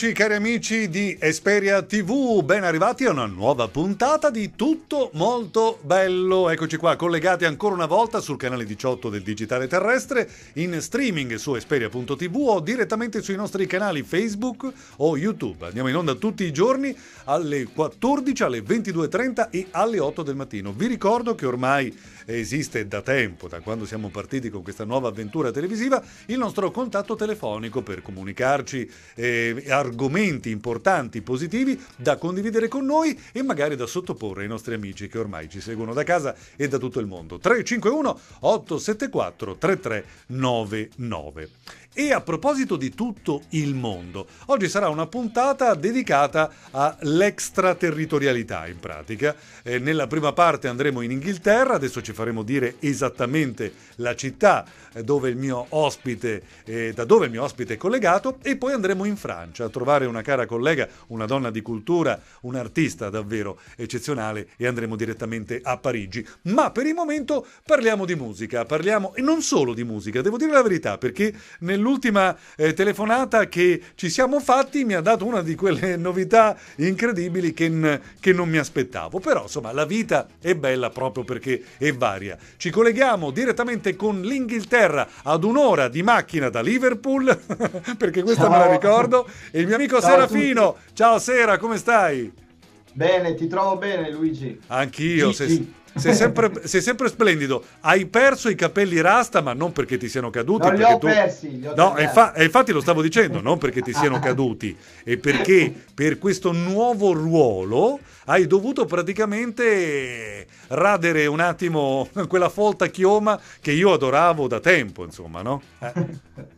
Eccoci cari amici di Esperia TV, ben arrivati a una nuova puntata di Tutto Molto Bello. Eccoci qua, collegati ancora una volta sul canale 18 del Digitale Terrestre, in streaming su esperia.tv o direttamente sui nostri canali Facebook o YouTube. Andiamo in onda tutti i giorni alle 14, alle 22.30 e alle 8 del mattino. Vi ricordo che ormai esiste da tempo, da quando siamo partiti con questa nuova avventura televisiva, il nostro contatto telefonico per comunicarci eh, argomenti importanti, positivi da condividere con noi e magari da sottoporre ai nostri amici che ormai ci seguono da casa e da tutto il mondo. 351 874 3399. E a proposito di tutto il mondo, oggi sarà una puntata dedicata all'extraterritorialità in pratica. Eh, nella prima parte andremo in Inghilterra, adesso ci faremo dire esattamente la città eh, dove ospite, eh, da dove il mio ospite è collegato e poi andremo in Francia a trovare una cara collega, una donna di cultura, un artista davvero eccezionale e andremo direttamente a Parigi. Ma per il momento parliamo di musica, parliamo e non solo di musica, devo dire la verità perché nell'ultimo l'ultima eh, telefonata che ci siamo fatti mi ha dato una di quelle novità incredibili che, n- che non mi aspettavo. Però insomma la vita è bella proprio perché è varia. Ci colleghiamo direttamente con l'Inghilterra ad un'ora di macchina da Liverpool, perché questa Ciao. me la ricordo, e il mio amico Ciao Serafino. Ciao Sera, come stai? Bene, ti trovo bene Luigi. Anch'io, Gigi. se, sei sempre, sei sempre, splendido. Hai perso i capelli rasta, ma non perché ti siano caduti. Non li ho tu... persi. Li ho no, infa- eh, infatti lo stavo dicendo, non perché ti siano caduti, e perché per questo nuovo ruolo hai dovuto praticamente radere un attimo quella folta chioma che io adoravo da tempo, insomma, no? Eh,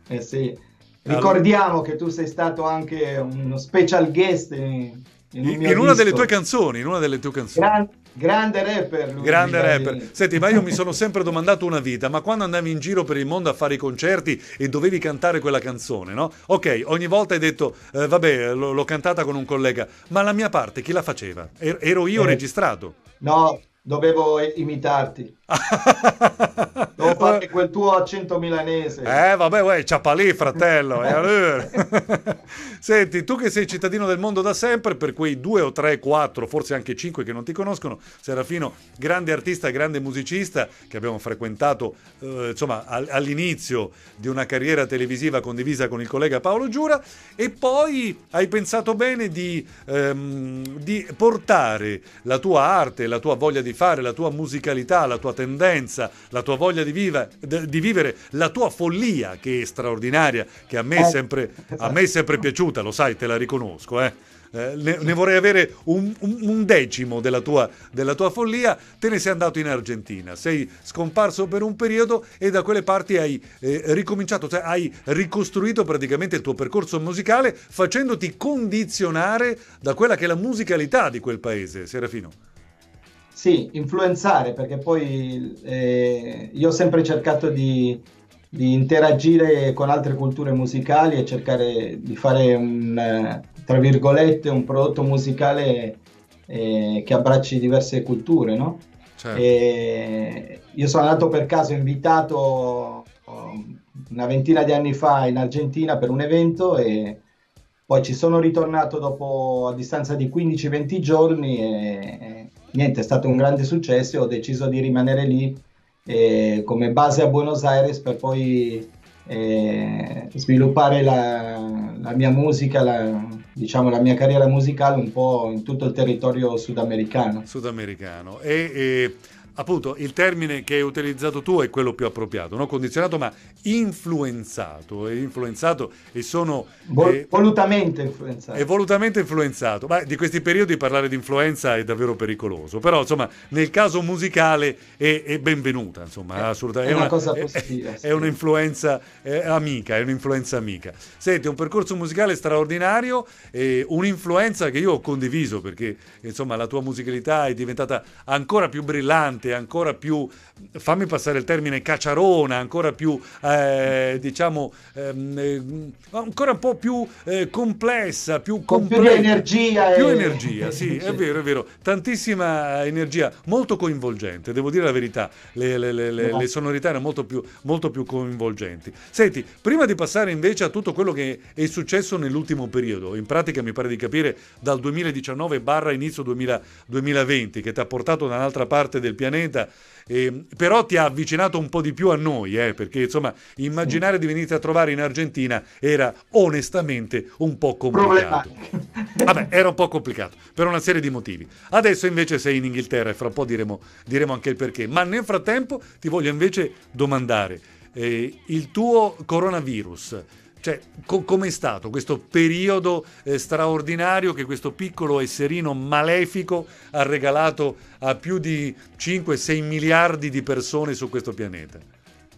eh sì. Ricordiamo allora. che tu sei stato anche uno special guest in in, in una delle tue canzoni, in una delle tue canzoni. Gran, grande rapper. Lui, grande Gianni. rapper. Senti, ma io mi sono sempre domandato una vita, ma quando andavi in giro per il mondo a fare i concerti e dovevi cantare quella canzone, no? Ok, ogni volta hai detto, eh, vabbè, l'ho, l'ho cantata con un collega, ma la mia parte chi la faceva? Er-, ero io eh. registrato. No, Dovevo imitarti. Devo fare quel tuo accento milanese. Eh, vabbè, uè, ciapalì, fratello. allora... Senti, tu che sei cittadino del mondo da sempre, per quei due o tre, quattro, forse anche cinque che non ti conoscono, Serafino, grande artista, grande musicista che abbiamo frequentato, eh, insomma, all'inizio di una carriera televisiva condivisa con il collega Paolo Giura, e poi hai pensato bene di, ehm, di portare la tua arte, la tua voglia di di fare, la tua musicalità, la tua tendenza, la tua voglia di, viva, di vivere, la tua follia che è straordinaria, che a me è eh, sempre, a esatto. me è sempre piaciuta, lo sai, te la riconosco. Eh. eh? ne, ne, vorrei avere un, un, un decimo della tua, della tua, follia, te ne sei andato in Argentina, sei scomparso per un periodo e da quelle parti hai eh, ricominciato, cioè hai ricostruito praticamente il tuo percorso musicale facendoti condizionare da quella che è la musicalità di quel paese, Serafino. Sì, influenzare, perché poi eh, io ho sempre cercato di, di, interagire con altre culture musicali e cercare di fare un, eh, tra virgolette, un prodotto musicale eh, che abbracci diverse culture, no? Certo. Eh, io sono andato per caso invitato oh, una ventina di anni fa in Argentina per un evento e poi ci sono ritornato dopo a distanza di 15-20 giorni e, niente, è stato un grande successo e ho deciso di rimanere lì eh, come base a Buenos Aires per poi eh, sviluppare la, la, mia musica, la, diciamo la mia carriera musicale un po' in tutto il territorio sudamericano. Sudamericano. E, e appunto il termine che hai utilizzato tu è quello più appropriato, non condizionato ma influenzato, è influenzato e sono... Vol- eh, volutamente influenzato. È volutamente influenzato, ma di questi periodi parlare di influenza è davvero pericoloso, però insomma nel caso musicale è, è benvenuta, insomma, è, eh, assolutamente. È, una, una cosa positiva. È, sì. è un'influenza eh, amica, è un'influenza amica. Senti, un percorso musicale straordinario, un'influenza che io ho condiviso perché insomma la tua musicalità è diventata ancora più brillante ancora più, fammi passare il termine, cacciarona, ancora più, eh, diciamo, ehm, eh, ancora un po' più eh, complessa, più Con più energia. Più e... energia, sì, è vero, è vero. Tantissima energia, molto coinvolgente, devo dire la verità, le, le, le, no. le sonorità erano molto più, molto più coinvolgenti. Senti, prima di passare invece a tutto quello che è successo nell'ultimo periodo, in pratica mi pare di capire dal 2019 barra inizio 2020, che ti ha portato da un'altra parte del pianeta, pianeta. Eh, però ti ha avvicinato un po' di più a noi, eh, perché insomma immaginare di venire a trovare in Argentina era onestamente un po' complicato. Vabbè, era un po' complicato per una serie di motivi. Adesso invece sei in Inghilterra e fra un po' diremo, diremo anche il perché. Ma nel frattempo ti voglio invece domandare eh, il tuo coronavirus cioè, co- com'è stato questo periodo eh, straordinario che questo piccolo esserino malefico ha regalato a più di 5-6 miliardi di persone su questo pianeta?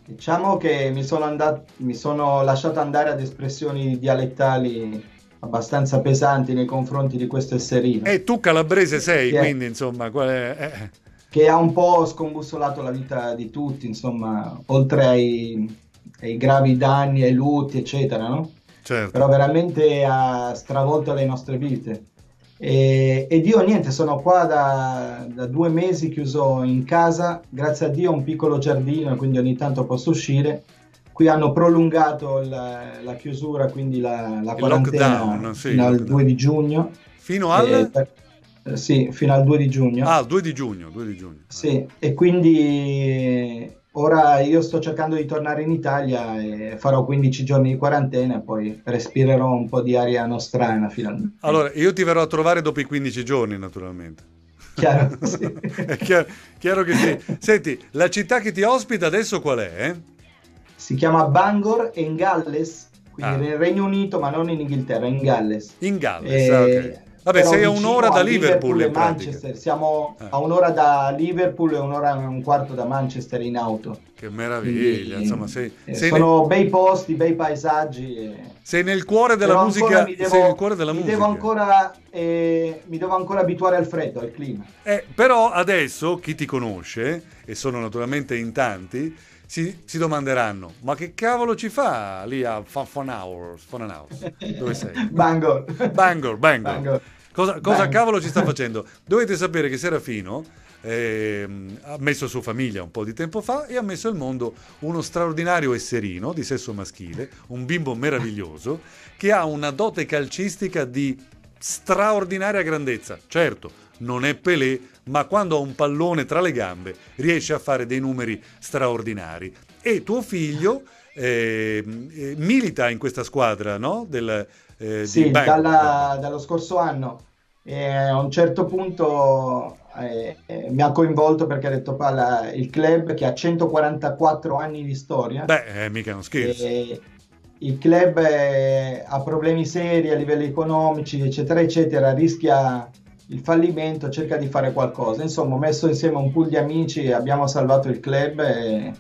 Diciamo che mi sono, andat- mi sono lasciato andare ad espressioni dialettali abbastanza pesanti nei confronti di questo esserino. E eh, tu calabrese sei, che quindi è... insomma... Qual è, eh, eh. Che ha un po' scombussolato la vita di tutti, insomma, oltre ai i gravi danni ai lutti, eccetera, no? Certo. Però veramente ha stravolto le nostre vite. E, ed io niente, sono qua da, da, due mesi chiuso in casa, grazie a Dio ho un piccolo giardino, quindi ogni tanto posso uscire. Qui hanno prolungato la, la chiusura, quindi la, la quarantena lockdown, sì, fino al 2 di giugno. Fino al... Per, sì, fino al 2 di giugno. Ah, 2 di giugno, 2 di giugno. Sì, e quindi Ora io sto cercando di tornare in Italia e farò 15 giorni di quarantena, e poi respirerò un po' di aria nostrana finalmente. Allora, io ti verrò a trovare dopo i 15 giorni, naturalmente. Chiaro, sì. chiaro, chiaro che sì. Senti, la città che ti ospita adesso qual è? Eh? Si chiama Bangor in Galles, quindi ah. nel Regno Unito, ma non in Inghilterra, in Galles. In Galles, e... ah, ok. Eh, Vabbè, sei a un'ora da Liverpool, Liverpool Manchester. Siamo eh. a un'ora da Liverpool e un'ora e un quarto da Manchester in auto. Che meraviglia, sì, eh, insomma, sei, eh, sei sono nel... bei posti, bei paesaggi. Eh. Sei nel cuore della Però musica. Devo, sei nel cuore della mi musica. Devo ancora, eh, mi devo ancora abituare al freddo, al clima. Eh, però adesso chi ti conosce, e sono naturalmente in tanti, si, si, domanderanno: ma che cavolo ci fa lì a Fun Hours? Dove sei? Bangor. Bangor, Bangor. Bangor. Cosa, cosa Bangor. cavolo ci sta facendo? Dovete sapere che Serafino eh, ha messo su famiglia un po' di tempo fa e ha messo al mondo uno straordinario esserino di sesso maschile, un bimbo meraviglioso, che ha una dote calcistica di straordinaria grandezza. Certo, non è Pelé, ma quando ha un pallone tra le gambe riesce a fare dei numeri straordinari. E tuo figlio ehm, eh, milita in questa squadra, no? Del, eh, sì, dalla, dallo scorso anno. E a un certo punto eh, eh, mi ha coinvolto perché ha detto palla il club che ha 144 anni di storia. Beh, eh, mica non scherzo. E, eh, il club è, ha problemi seri a livelli economici, eccetera, eccetera, rischia il fallimento, cerca di fare qualcosa. Insomma, ho messo insieme un pool di amici, abbiamo salvato il club e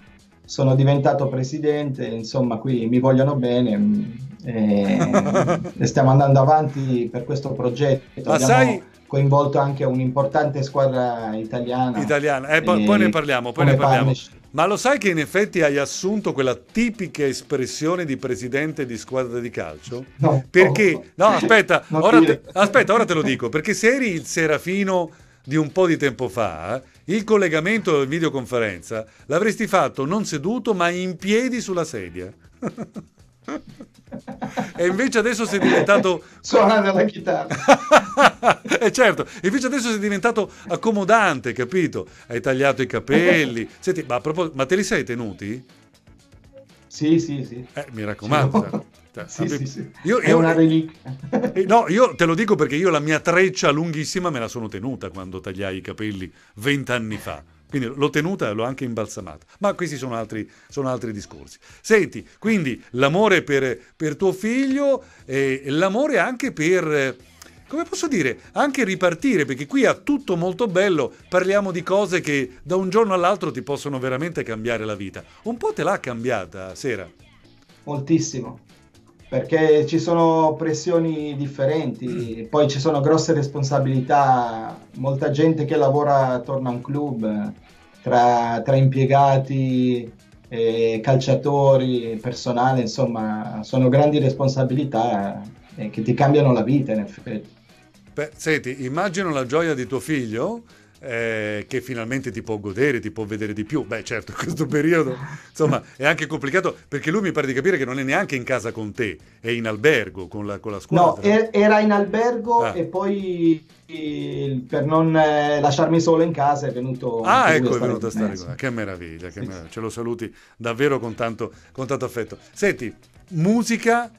sono diventato presidente, insomma, qui mi vogliono bene mm, e, e stiamo andando avanti per questo progetto. Ma abbiamo... sai coinvolto anche un'importante squadra italiana. Italiana, eh, poi, poi ne parliamo, poi ne parliamo. Partnership. Ma lo sai che in effetti hai assunto quella tipica espressione di presidente di squadra di calcio? No. Perché, no, aspetta, ora te, aspetta, ora te lo dico, perché se eri il serafino di un po' di tempo fa, il collegamento in videoconferenza l'avresti fatto non seduto ma in piedi sulla sedia. e invece adesso sei diventato suonare la chitarra e certo invece adesso sei diventato accomodante capito hai tagliato i capelli Senti, ma, ma, te li sei tenuti? sì sì sì eh, mi raccomando sì. Cioè, cioè sì, sì, sì. Io, io... Eh, eh, no, io te lo dico perché io la mia treccia lunghissima me la sono tenuta quando tagliai i capelli vent'anni fa. Quindi l'ho tenuta e l'ho anche imbalsamata. Ma questi sono altri, sono altri discorsi. Senti, quindi l'amore per, per tuo figlio e l'amore anche per come posso dire, anche ripartire, perché qui a tutto molto bello parliamo di cose che da un giorno all'altro ti possono veramente cambiare la vita. Un po' te l'ha cambiata, Sera? Moltissimo perché ci sono pressioni differenti, mm. poi ci sono grosse responsabilità, molta gente che lavora attorno a un club, tra, tra impiegati, eh, calciatori, personale, insomma, sono grandi responsabilità eh, che ti cambiano la vita in effetti. Beh, senti, immagino la gioia di tuo figlio eh, che finalmente ti può godere, ti può vedere di più. Beh, certo, questo periodo insomma è anche complicato perché lui mi pare di capire che non è neanche in casa con te, è in albergo con la, con la scuola. No, er-, era in albergo ah. e poi per non eh, lasciarmi solo in casa è venuto ah ecco è venuto a stare qua che meraviglia, che sì, meraviglia. Sì. ce lo saluti davvero con tanto, con tanto affetto senti musica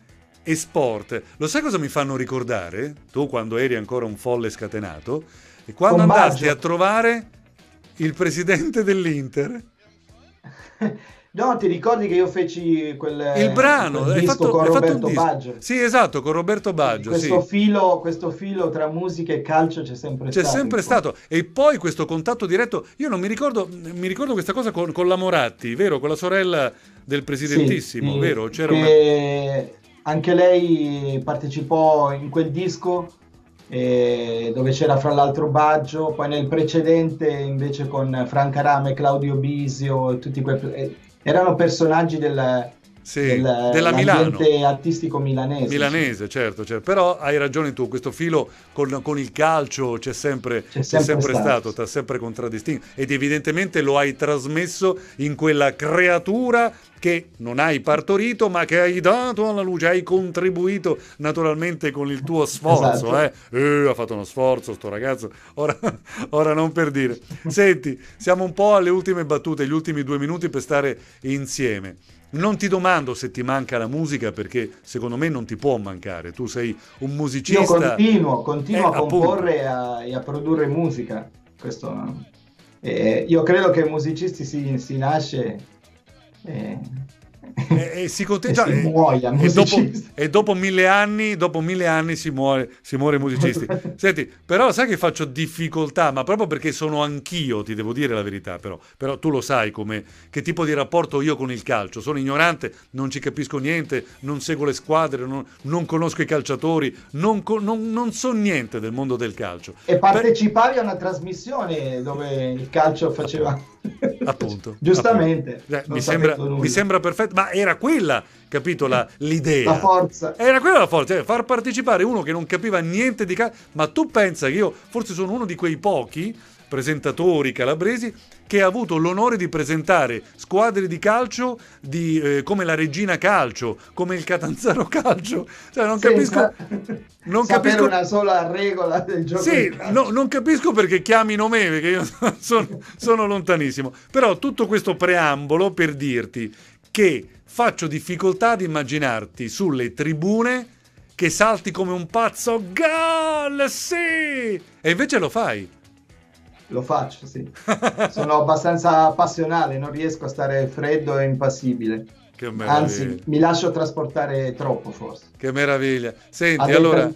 e sport lo sai cosa mi fanno ricordare tu quando eri ancora un folle scatenato e quando andasti a trovare il presidente dell'Inter? No, ti ricordi che io feci quel il brano quel hai fatto, con hai Roberto Baggio? Sì, esatto, con Roberto Baggio. Questo, sì. filo, questo filo, tra musica e calcio c'è sempre c'è stato. C'è sempre stato. E poi questo contatto diretto, io non mi ricordo, mi ricordo questa cosa con, con la Moratti, vero? Con la sorella del presidentissimo, sì. vero? C'era che una... Anche lei partecipò in quel disco eh, dove c'era fra l'altro Baggio, poi nel precedente invece con Franca Rame, Claudio Bisio, tutti quei, erano personaggi del, sì, del, della Milano. artistico milanese. Milanese, sì. certo, certo, Però hai ragione tu, questo filo con, con il calcio c'è sempre, c'è sempre, c'è sempre stato, ti ha sempre contraddistinto ed evidentemente lo hai trasmesso in quella creatura che non hai partorito ma che hai dato alla luce, hai contribuito naturalmente con il tuo sforzo. Esatto. Eh. Eh, ha fatto uno sforzo sto ragazzo, ora, ora non per dire. Senti, siamo un po' alle ultime battute, gli ultimi due minuti per stare insieme. Non ti domando se ti manca la musica perché secondo me non ti può mancare, tu sei un musicista. Io continuo, continuo eh, a comporre a, e a produrre musica. Questo, eh, io credo che musicisti si, si nasce. Eh, e, e, si conteggia e, si muoia, e, dopo, e, dopo, mille anni, dopo mille anni si, muore, si muore musicisti. Senti, però sai che faccio difficoltà, ma proprio perché sono anch'io, ti devo dire la verità, però, però tu lo sai come, che tipo di rapporto io con il calcio. Sono ignorante, non ci capisco niente, non seguo le squadre, non, non conosco i calciatori, non, non, non, so niente del mondo del calcio. E partecipavi per... a una trasmissione dove il calcio faceva... Appunto. Giustamente. Appunto. Eh, mi, sembra, mi sembra perfetto ma era quella capito la, l'idea? La forza. Era quella la forza, cioè, far partecipare uno che non capiva niente di... Ca- ma tu pensa che io forse sono uno di quei pochi presentatori calabresi che ha avuto l'onore di presentare squadre di calcio di, eh, come la Regina Calcio, come il Catanzaro Calcio. Cioè, non Senza capisco. Non capisco una sola regola del gioco. Sì, no, non capisco perché chiamino me, perché io sono, sono lontanissimo. Però tutto questo preambolo per dirti che faccio difficoltà ad immaginarti sulle tribune che salti come un pazzo, gol, sì! E invece lo fai. Lo faccio, sì. Sono abbastanza passionale, non riesco a stare freddo e impassibile. Che meraviglia. Anzi, mi lascio trasportare troppo, forse. Che meraviglia. Senti, allora,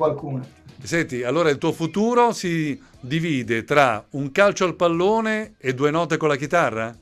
senti, allora il tuo futuro si divide tra un calcio al pallone e due note con la chitarra?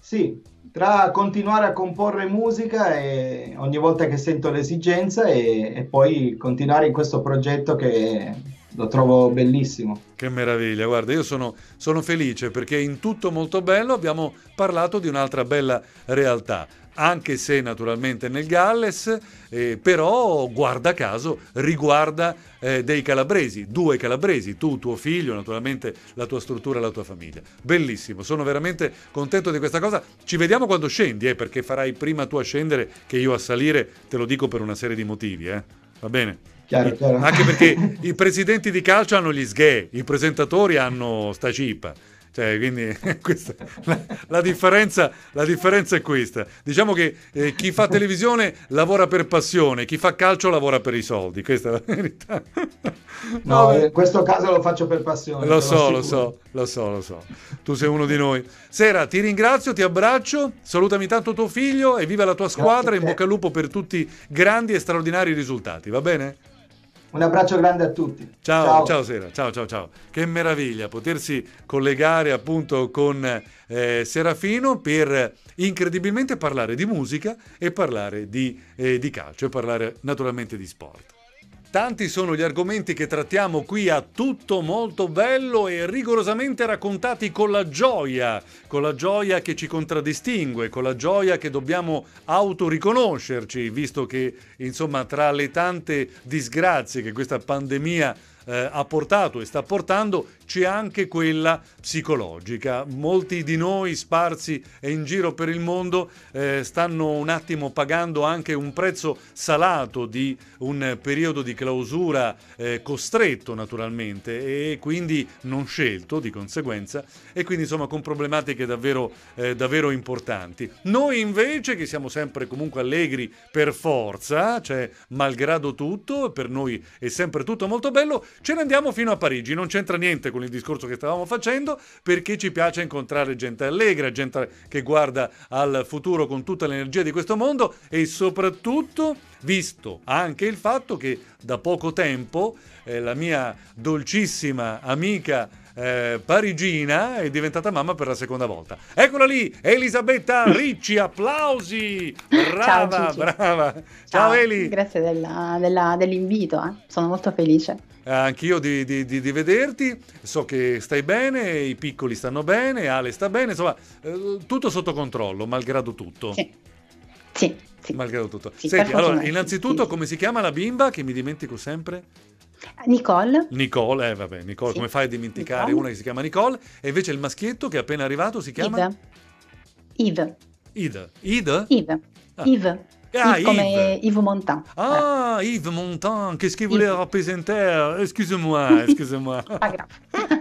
Sì, tra continuare a comporre musica e ogni volta che sento l'esigenza e, e poi continuare in questo progetto che lo trovo bellissimo. Che meraviglia, guarda, io sono, sono, felice perché in tutto molto bello abbiamo parlato di un'altra bella realtà anche se naturalmente nel Galles, eh, però guarda caso riguarda eh, dei calabresi, due calabresi, tu, tuo figlio, naturalmente la tua struttura e la tua famiglia. Bellissimo, sono veramente contento di questa cosa. Ci vediamo quando scendi, eh, perché farai prima tu a scendere che io a salire, te lo dico per una serie di motivi, eh. va bene? Chiaro, chiaro. Anche perché i presidenti di calcio hanno gli sghe, i presentatori hanno sta cipa cioè, quindi questa, la, la, differenza, la, differenza, è questa. Diciamo che eh, chi fa televisione lavora per passione, chi fa calcio lavora per i soldi, questa è la verità. No, no in eh, eh. questo caso lo faccio per passione. Lo so, lo so, lo so, lo so. Tu sei uno di noi. Sera, ti ringrazio, ti abbraccio, salutami tanto tuo figlio e viva la tua squadra, in bocca al lupo per tutti i grandi e straordinari risultati, va bene? Un abbraccio grande a tutti. Ciao, ciao, ciao Sera, ciao, ciao, ciao. Che meraviglia potersi collegare appunto con eh, Serafino per incredibilmente parlare di musica e parlare di, eh, di calcio e parlare naturalmente di sport. Tanti sono gli argomenti che trattiamo qui a tutto molto bello e rigorosamente raccontati con la gioia, con la gioia che ci contraddistingue, con la gioia che dobbiamo autoriconoscerci, visto che insomma tra le tante disgrazie che questa pandemia eh, ha portato e sta portando, c'è anche quella psicologica. Molti di noi sparsi e in giro per il mondo eh, stanno un attimo pagando anche un prezzo salato di un periodo di clausura eh, costretto naturalmente e quindi non scelto di conseguenza e quindi insomma con problematiche davvero, eh, davvero importanti. Noi invece che siamo sempre comunque allegri per forza, cioè malgrado tutto, per noi è sempre tutto molto bello, Ce ne andiamo fino a Parigi, non c'entra niente con il discorso che stavamo facendo, perché ci piace incontrare gente allegra, gente che guarda al futuro con tutta l'energia di questo mondo e soprattutto visto anche il fatto che da poco tempo eh, la mia dolcissima amica eh, parigina è diventata mamma per la seconda volta. Eccola lì, Elisabetta Ricci, applausi! Brava, Ciao, brava. Ciao, Ciao Eli. Grazie della, della, dell'invito, eh. sono molto felice. Eh, anch'io di, di, di, di, vederti, so che stai bene, i piccoli stanno bene, Ale sta bene, insomma, eh, tutto sotto controllo, malgrado tutto. Sì, sì. sì. Malgrado tutto. Sì, Senti, allora, innanzitutto, sì, come si chiama la bimba che mi dimentico sempre? Nicole. Nicole, eh vabbè, Nicole, sì. come fai a dimenticare Nicole. una che si chiama Nicole? E invece il maschietto che è appena arrivato si chiama? Yves. Yves. Yves? Yves. Ah. Yves. Ah, Yves, come Yves, Montan. Ah, voilà. Eh. Yves Montan, qu'est-ce qu'il voulait Yves. rappresentare? Scusa-moi, scusa-moi.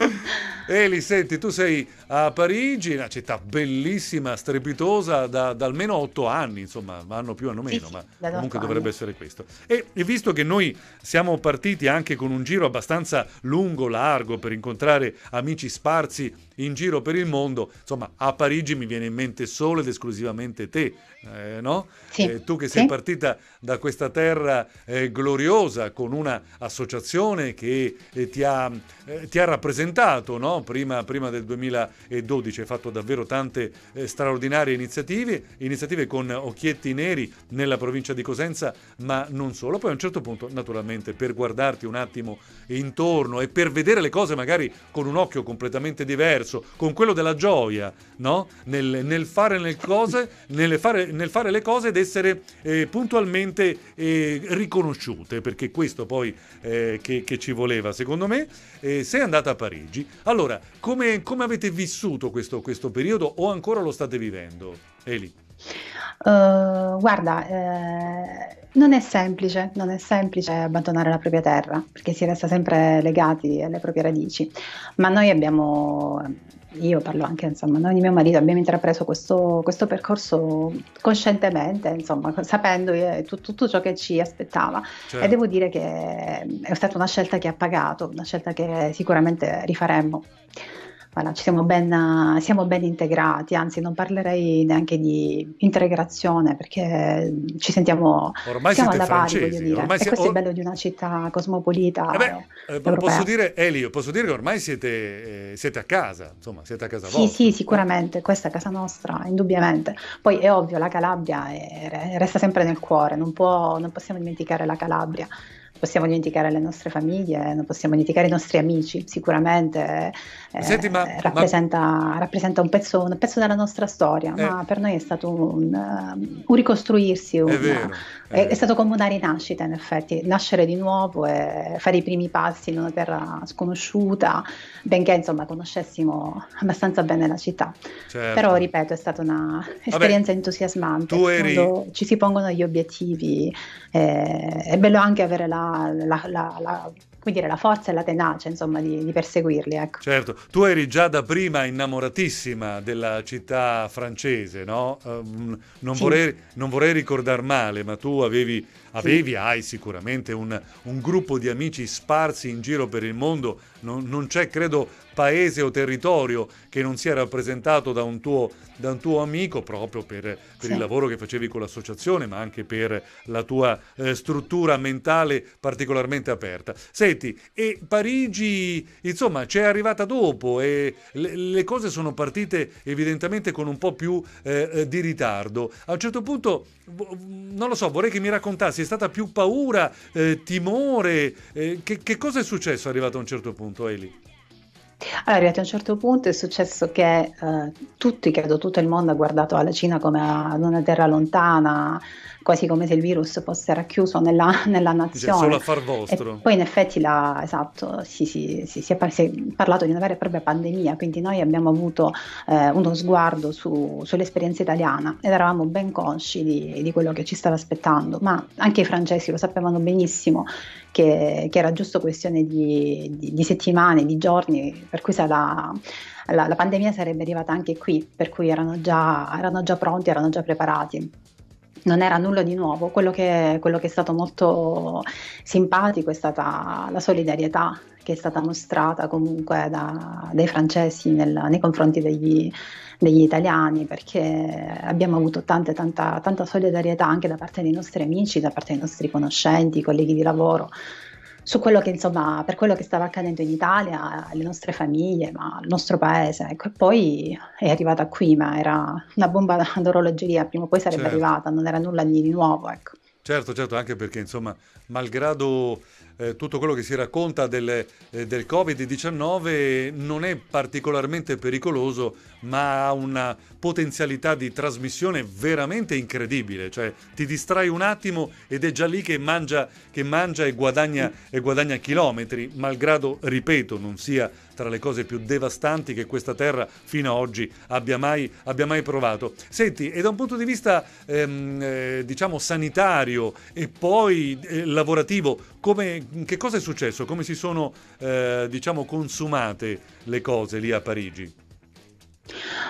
Eli, senti, tu sei a Parigi, una città bellissima, strepitosa, da, da almeno otto anni, insomma, vanno più, hanno meno, sì, ma sì, comunque dovrebbe anni. essere questo. E, e visto che noi siamo partiti anche con un giro abbastanza lungo, largo, per incontrare amici sparsi in giro per il mondo, insomma, a Parigi mi viene in mente solo ed esclusivamente te, eh, no? Sì. Eh, tu che sì. si partita da questa terra eh, gloriosa con un'associazione che eh, ti, ha, eh, ti, ha, rappresentato no? prima, prima, del 2012, hai fatto davvero tante eh, straordinarie iniziative, iniziative con occhietti neri nella provincia di Cosenza, ma non solo. Poi a un certo punto, naturalmente, per guardarti un attimo intorno e per vedere le cose magari con un occhio completamente diverso, con quello della gioia, no? nel, nel, fare, nel cose, fare, nel fare le cose ed essere eh, puntualmente eh, riconosciute, perché questo poi eh, che, che, ci voleva, secondo me. Eh, sei andata a Parigi. Allora, come, come avete vissuto questo, questo periodo o ancora lo state vivendo? Eli. Uh, guarda, eh, non è semplice, non è semplice abbandonare la propria terra, perché si resta sempre legati alle proprie radici, ma noi abbiamo io parlo anche, insomma, noi e mio marito abbiamo intrapreso questo, questo percorso coscientemente, insomma, sapendo eh, tutto, tutto ciò che ci aspettava. Certo. E devo dire che è stata una scelta che ha pagato, una scelta che sicuramente rifaremmo voilà, ci siamo ben, siamo ben, integrati, anzi non parlerei neanche di integrazione perché ci sentiamo ormai siamo alla pari, francesi, dire. Ormai si... questo è bello di una città cosmopolita. Eh beh, eh, eh, posso dire, Elio, posso dire che ormai siete, eh, siete, a casa, insomma, siete a casa sì, vostra. Sì, sicuramente, questa è casa nostra, indubbiamente. Poi è ovvio, la Calabria è, resta sempre nel cuore, non, può, non possiamo dimenticare la Calabria possiamo dimenticare le nostre famiglie, non possiamo dimenticare i nostri amici, sicuramente eh, Senti, ma, rappresenta, ma... rappresenta un, pezzo, un, pezzo, della nostra storia, eh, ma per noi è stato un, um, un ricostruirsi, un, è, vero, è, è, stato come una rinascita in effetti, nascere di nuovo e fare i primi passi in una terra sconosciuta, benché insomma conoscessimo abbastanza bene la città. Certo. Però ripeto, è stata un'esperienza Vabbè, entusiasmante, eri... quando ci si pongono gli obiettivi, eh, è bello anche avere la, la, la, la come dire, la forza e la tenacia, insomma, di, di perseguirli. Ecco. Certo, tu eri già da prima innamoratissima della città francese, no? Um, non, sì. vorrei, non, vorrei, ricordar male, ma tu avevi, avevi sì. hai sicuramente un, un gruppo di amici sparsi in giro per il mondo non, non c'è credo paese o territorio che non sia rappresentato da un tuo, da un tuo amico proprio per, per sì. il lavoro che facevi con l'associazione ma anche per la tua eh, struttura mentale particolarmente aperta. Senti, e Parigi insomma c'è arrivata dopo e le, le cose sono partite evidentemente con un po' più eh, eh di ritardo. A un certo punto, non lo so, vorrei che mi raccontassi, è stata più paura, eh, timore, eh, che, che cosa è successo arrivato a un certo punto? punto, Eli? Allora, arrivati a un certo punto è successo che eh, tutti, credo tutto il mondo ha guardato la Cina come ad una terra lontana, quasi come se il virus fosse racchiuso nella, nella nazione. Cioè, solo a far vostro. E poi in effetti la, esatto, si, si, si, si, è par- si, è, parlato di una vera e propria pandemia, quindi noi abbiamo avuto eh, uno sguardo su, sull'esperienza italiana ed eravamo ben consci di, di, quello che ci stava aspettando, ma anche i francesi lo sapevano benissimo che, che era giusto questione di, di, di settimane, di giorni, per cui sarà... La, la, pandemia sarebbe arrivata anche qui, per cui erano già, erano già, pronti, erano già preparati non era nulla di nuovo, quello che, quello che, è stato molto simpatico è stata la solidarietà che è stata mostrata comunque da, dai francesi nel, nei confronti degli, degli, italiani, perché abbiamo avuto tante, tanta, tanta solidarietà anche da parte dei nostri amici, da parte dei nostri conoscenti, colleghi di lavoro su quello che insomma, per quello che stava accadendo in Italia, alle nostre famiglie, ma al nostro paese. Ecco, e poi è arrivata qui, ma era una bomba d'orologeria, prima o poi sarebbe certo. arrivata, non era nulla di nuovo, ecco. Certo, certo, anche perché insomma, malgrado eh, tutto quello che si racconta del, eh, del, Covid-19 non è particolarmente pericoloso, ma ha una potenzialità di trasmissione veramente incredibile. Cioè, ti distrai un attimo ed è già lì che mangia, che mangia e, guadagna, e guadagna chilometri, malgrado, ripeto, non sia tra le cose più devastanti che questa terra fino ad oggi abbia mai, abbia mai provato. Senti, e da un punto di vista ehm, eh, diciamo sanitario e poi eh, lavorativo, come, che cosa è successo? Come si sono eh, diciamo consumate le cose lì a Parigi?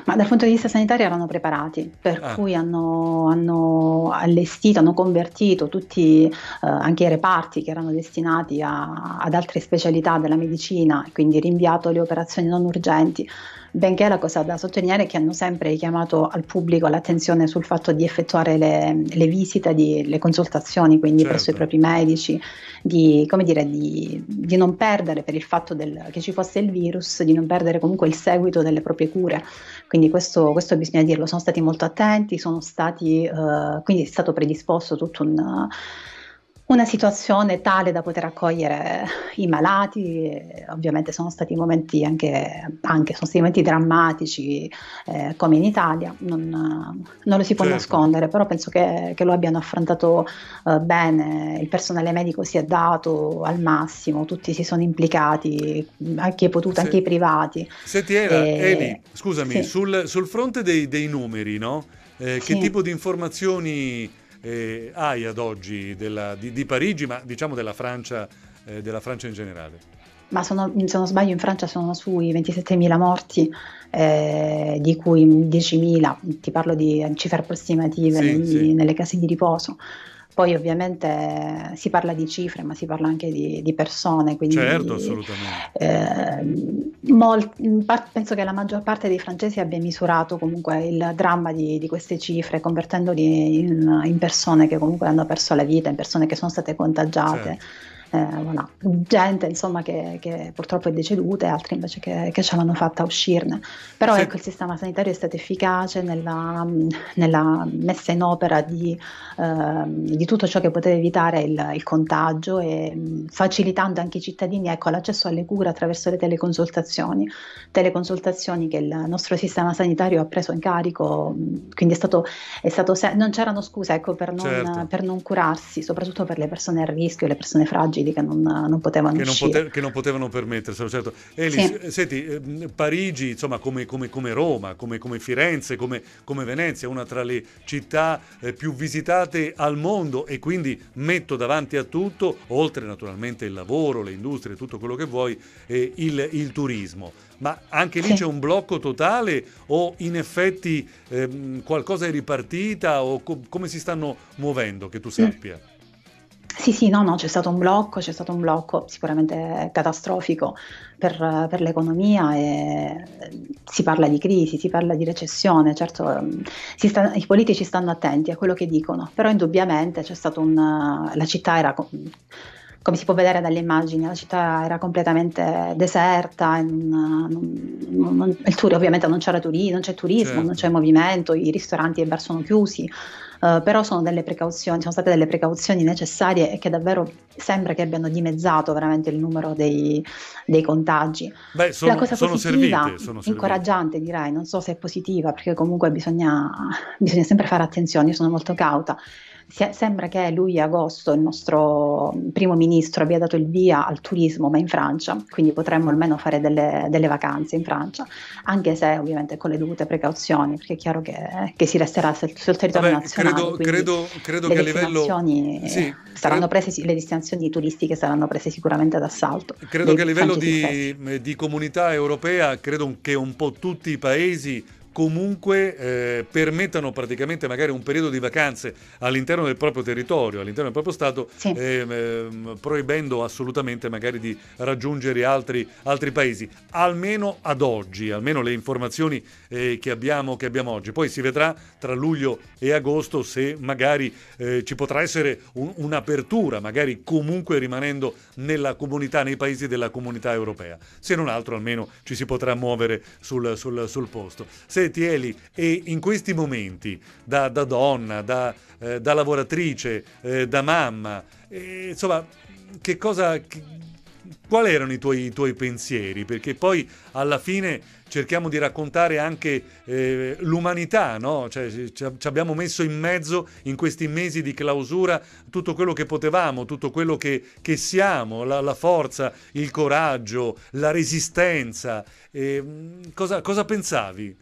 Ma dal punto di vista sanitario erano preparati, per ah. cui hanno, hanno, allestito, hanno convertito tutti eh, anche i reparti che erano destinati a, ad altre specialità della medicina, quindi rinviato le operazioni non urgenti benché la cosa da sottolineare è che hanno sempre richiamato al pubblico l'attenzione sul fatto di effettuare le, le visite, di, le consultazioni, quindi certo. presso i certo. propri medici, di, dire, di, di non perdere per il fatto del, che ci fosse il virus, di non perdere comunque il seguito delle proprie cure. Quindi questo, questo bisogna dirlo, sono stati molto attenti, sono stati, eh, quindi è stato predisposto tutto un... Uh, una situazione tale da poter accogliere i malati, eh, ovviamente sono stati momenti anche, anche sono stati momenti drammatici eh, come in Italia, non, non lo si può certo. nascondere, però penso che, che lo abbiano affrontato eh, bene, il personale medico si è dato al massimo, tutti si sono implicati, a chi è potuto, Se, anche i privati. Senti Ela, e, Eli, scusami, sì. sul, sul, fronte dei, dei numeri, no? eh, sì. che tipo di informazioni eh, hai ad oggi della, di, di, Parigi, ma diciamo della Francia, eh, della Francia in generale? Ma sono, se non sbaglio in Francia sono sui 27.000 morti, eh, di cui 10.000, ti parlo di cifre approssimative sì, in, sì. nelle case di riposo. Poi ovviamente si parla di cifre, ma si parla anche di, di persone. Quindi, certo, assolutamente. Eh, molt, part, penso che la maggior parte dei francesi abbia misurato comunque il dramma di, di queste cifre, convertendoli in, in, persone che comunque hanno perso la vita, in persone che sono state contagiate. Certo voilà, eh, gente insomma, che, che, purtroppo è deceduta e altri invece che, che ce l'hanno fatta uscirne. Però sì. ecco, il sistema sanitario è stato efficace nella, nella messa in opera di, ehm, di, tutto ciò che poteva evitare il, il contagio e mm, facilitando anche i cittadini ecco, l'accesso alle cure attraverso le teleconsultazioni, teleconsultazioni che il nostro sistema sanitario ha preso in carico, mm, quindi è stato, è stato se- non c'erano scuse ecco, per, non, certo. per non curarsi, soprattutto per le persone a rischio, le persone fragili rigidi che non, non potevano che non, pote- che non potevano permetterselo, certo. Elis, sì. senti, ehm, Parigi, insomma, come, come, come Roma, come, come Firenze, come, Venezia, una tra le città eh, più visitate al mondo e quindi metto davanti a tutto, oltre naturalmente il lavoro, le industrie, tutto quello che vuoi, eh, il, il turismo ma anche lì sì. c'è un blocco totale o in effetti ehm, qualcosa è ripartita o co- come si stanno muovendo che tu mm. sappia? Sì, sì, no, no, c'è stato un blocco, c'è stato un blocco sicuramente catastrofico per, per l'economia e eh, si parla di crisi, si parla di recessione, certo mm, sta, i politici stanno attenti a quello che dicono, però indubbiamente c'è stato un... Eh, la città era come si può vedere dalle immagini, la città era completamente deserta, non, non, non, il, ovviamente non c'era turi, non c'è turismo, certo. non c'è movimento, i ristoranti e i bar sono chiusi. Uh, però sono, delle precauzioni, sono state delle precauzioni necessarie e che davvero sembra che abbiano dimezzato veramente il numero dei, dei contagi. Beh, sono, La cosa sono servite, sono incoraggiante direi, non so se è positiva perché comunque bisogna, bisogna sempre fare attenzione, io sono molto cauta se, sembra che luglio-agosto il nostro mm, primo ministro abbia dato il via al turismo, ma in Francia, quindi potremmo almeno fare delle, delle vacanze in Francia, anche se ovviamente con le dovute precauzioni, perché è chiaro che, che si resterà sul, sul territorio Vabbè, nazionale. Credo, credo, credo che a livello... Sì, saranno credo... prese, le destinazioni turistiche saranno prese sicuramente d'assalto. Credo che a livello di, di comunità europea, credo che un po' tutti i paesi comunque eh, permettano praticamente magari un periodo di vacanze all'interno del proprio territorio, all'interno del proprio Stato, sì. Ehm, ehm, proibendo assolutamente magari di raggiungere altri, altri, paesi, almeno ad oggi, almeno le informazioni eh, che, abbiamo, che, abbiamo, oggi. Poi si vedrà tra luglio e agosto se magari eh, ci potrà essere un, un'apertura, magari comunque rimanendo nella comunità, nei paesi della comunità europea. Se non altro almeno ci si potrà muovere sul, sul, sul posto. Se Tieli e in questi momenti, da, da donna, da, eh, da lavoratrice, eh, da mamma, eh, insomma, che cosa... Che, quali erano i tuoi, i tuoi, pensieri? Perché poi alla fine cerchiamo di raccontare anche eh, l'umanità, no? Cioè, ci, ci, abbiamo messo in mezzo in questi mesi di clausura tutto quello che potevamo, tutto quello che, che siamo, la, la, forza, il coraggio, la resistenza. Eh, cosa, cosa pensavi?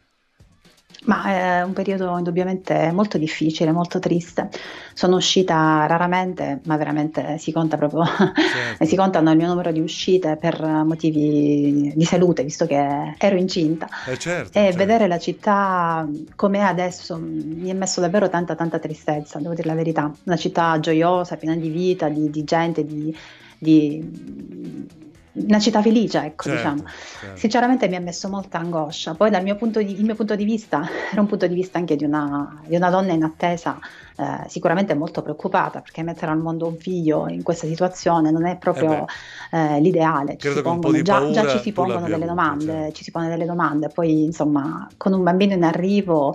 Ma è eh, un periodo indubbiamente molto difficile, molto triste. Sono uscita raramente, ma veramente si conta proprio, certo. si contano il mio numero di uscite per motivi di salute, visto che ero incinta. Eh certo, e certo. vedere la città com'è adesso mi ha messo davvero tanta, tanta tristezza, devo dire la verità. Una città gioiosa, piena di vita, di, di gente, di, di una città felice, ecco, certo, diciamo. Certo. Sinceramente mi ha messo molta angoscia. Poi dal mio punto di, mio punto di vista era un punto di vista anche di una, di una donna in attesa, eh, sicuramente molto preoccupata, perché mettere al mondo un figlio in questa situazione non è proprio eh eh, l'ideale. Ci pongono, già, già, ci si pongono delle domande, certo. ci si pone delle domande, poi insomma con un bambino in arrivo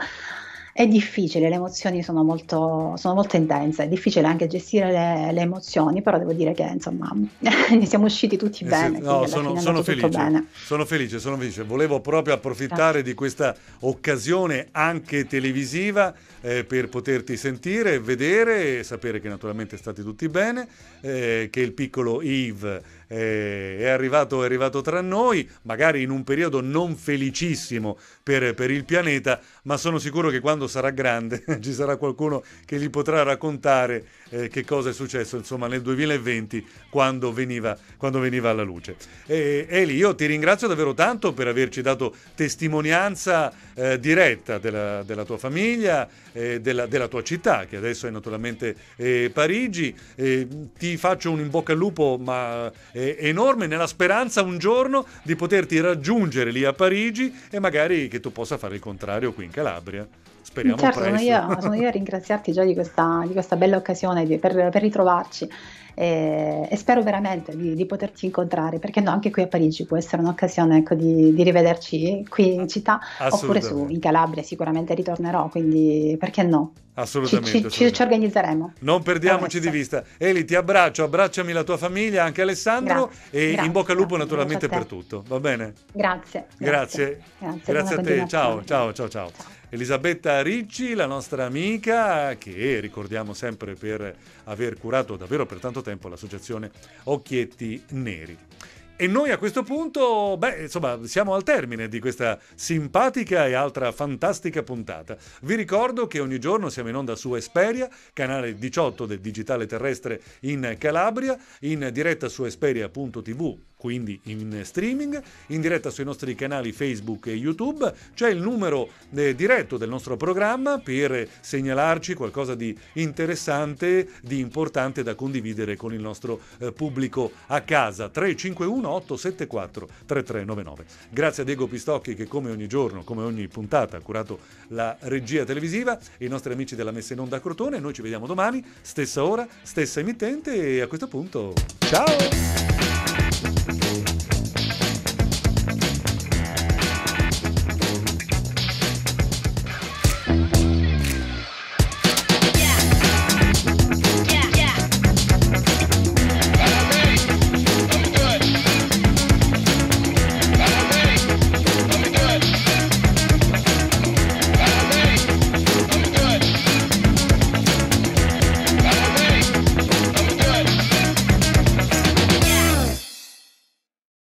è difficile, le emozioni sono molto, sono molto intense, è difficile anche gestire le, le, emozioni, però devo dire che insomma ne siamo usciti tutti eh bene. no, sono, sono felice, bene. sono felice, sono felice. Volevo proprio approfittare sì. di questa occasione anche televisiva eh, per poterti sentire, vedere e sapere che naturalmente state tutti bene, eh, che il piccolo Yves eh, è, arrivato, è, arrivato, tra noi, magari in un periodo non felicissimo per, per il pianeta, ma sono sicuro che quando sarà grande ci sarà qualcuno che gli potrà raccontare eh, che cosa è successo insomma, nel 2020 quando veniva, quando veniva alla luce. E, Eli, io ti ringrazio davvero tanto per averci dato testimonianza eh, diretta della, della, tua famiglia, eh, della, della, tua città, che adesso è naturalmente eh, Parigi. Mm, ti faccio un in bocca al lupo, ma eh, enorme nella speranza un giorno di poterti raggiungere lì a Parigi e magari che tu possa fare il contrario qui in Calabria. Speriamo certo, sono io, sono io, a ringraziarti già di questa, di questa bella occasione di, per, per, ritrovarci e, e spero veramente di, di, poterti incontrare perché no, anche qui a Parigi può essere un'occasione ecco, di, di, rivederci qui in città oppure su, in Calabria sicuramente ritornerò, quindi perché no? Assolutamente. Ci, ci, assolutamente. ci organizzeremo. Non perdiamoci di vista. Eli, ti abbraccio, abbracciami la tua famiglia, anche Alessandro grazie, e grazie, in bocca al lupo grazie, naturalmente per tutto, va bene? Grazie. Grazie. Grazie, a te, ciao, ciao, ciao. ciao. ciao. Elisabetta Ricci, la nostra amica, che ricordiamo sempre per aver curato davvero per tanto tempo l'associazione Occhietti Neri. E noi a questo punto, beh, insomma, siamo al termine di questa simpatica e altra fantastica puntata. Vi ricordo che ogni giorno siamo in onda su Esperia, canale 18 del digitale terrestre in Calabria, in diretta su esperia.tv quindi in streaming, in diretta sui nostri canali Facebook e YouTube. C'è il numero eh, diretto del nostro programma per segnalarci qualcosa di interessante, di importante da condividere con il nostro eh, pubblico a casa. 351 874 3399. Grazie a Diego Pistocchi che come ogni giorno, come ogni puntata, ha curato la regia televisiva i nostri amici della messa in onda a Crotone. Noi ci vediamo domani, stessa ora, stessa emittente e a questo punto ciao!